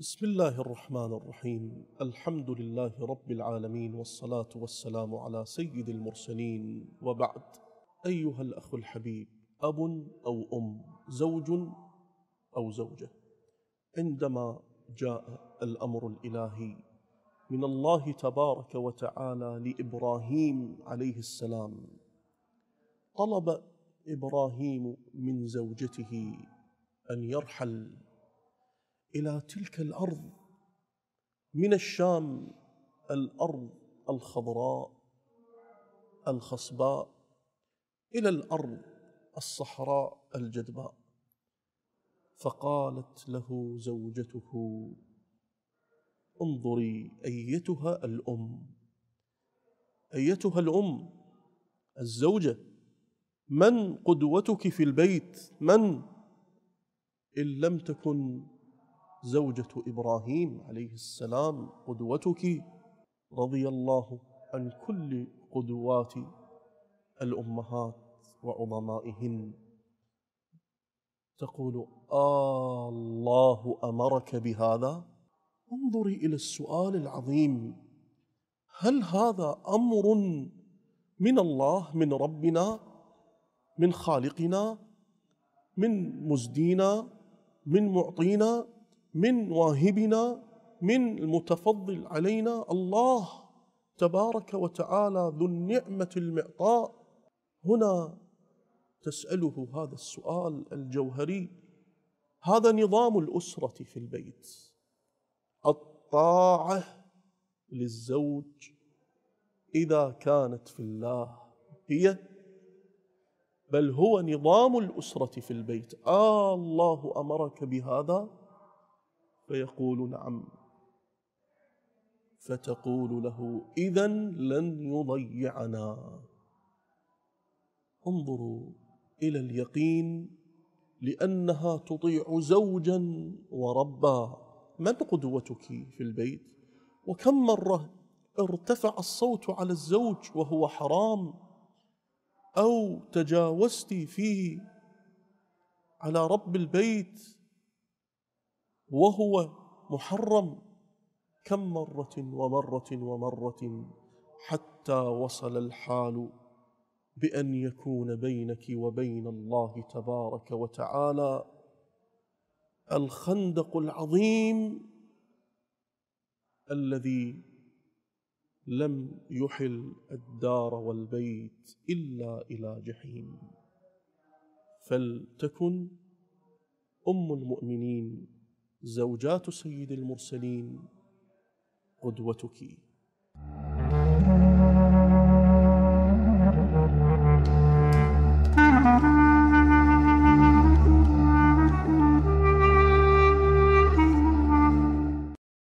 بسم الله الرحمن الرحيم الحمد لله رب العالمين والصلاة والسلام على سيد المرسلين وبعد أيها الأخ الحبيب أب أو أم زوج أو زوجة عندما جاء الأمر الإلهي من الله تبارك وتعالى لإبراهيم عليه السلام طلب إبراهيم من زوجته أن يرحل الى تلك الارض من الشام الارض الخضراء الخصباء الى الارض الصحراء الجدباء فقالت له زوجته انظري ايتها الام ايتها الام الزوجه من قدوتك في البيت من ان لم تكن زوجة إبراهيم عليه السلام قدوتك رضي الله عن كل قدوات الأمهات وعظمائهن تقول آه الله أمرك بهذا انظري إلى السؤال العظيم هل هذا أمر من الله من ربنا من خالقنا من مزدينا من معطينا من واهبنا من المتفضل علينا الله تبارك وتعالى ذو النعمة المعطاء هنا تسأله هذا السؤال الجوهري هذا نظام الأسرة في البيت الطاعة للزوج إذا كانت في الله هي بل هو نظام الأسرة في البيت آه الله أمرك بهذا فيقول نعم فتقول له اذا لن يضيعنا انظروا الى اليقين لانها تطيع زوجا وربا من قدوتك في البيت وكم مره ارتفع الصوت على الزوج وهو حرام او تجاوزت فيه على رب البيت وهو محرم كم مرة ومرة ومرة حتى وصل الحال بأن يكون بينك وبين الله تبارك وتعالى الخندق العظيم الذي لم يحل الدار والبيت إلا إلى جحيم فلتكن أم المؤمنين زوجات سيد المرسلين قدوتك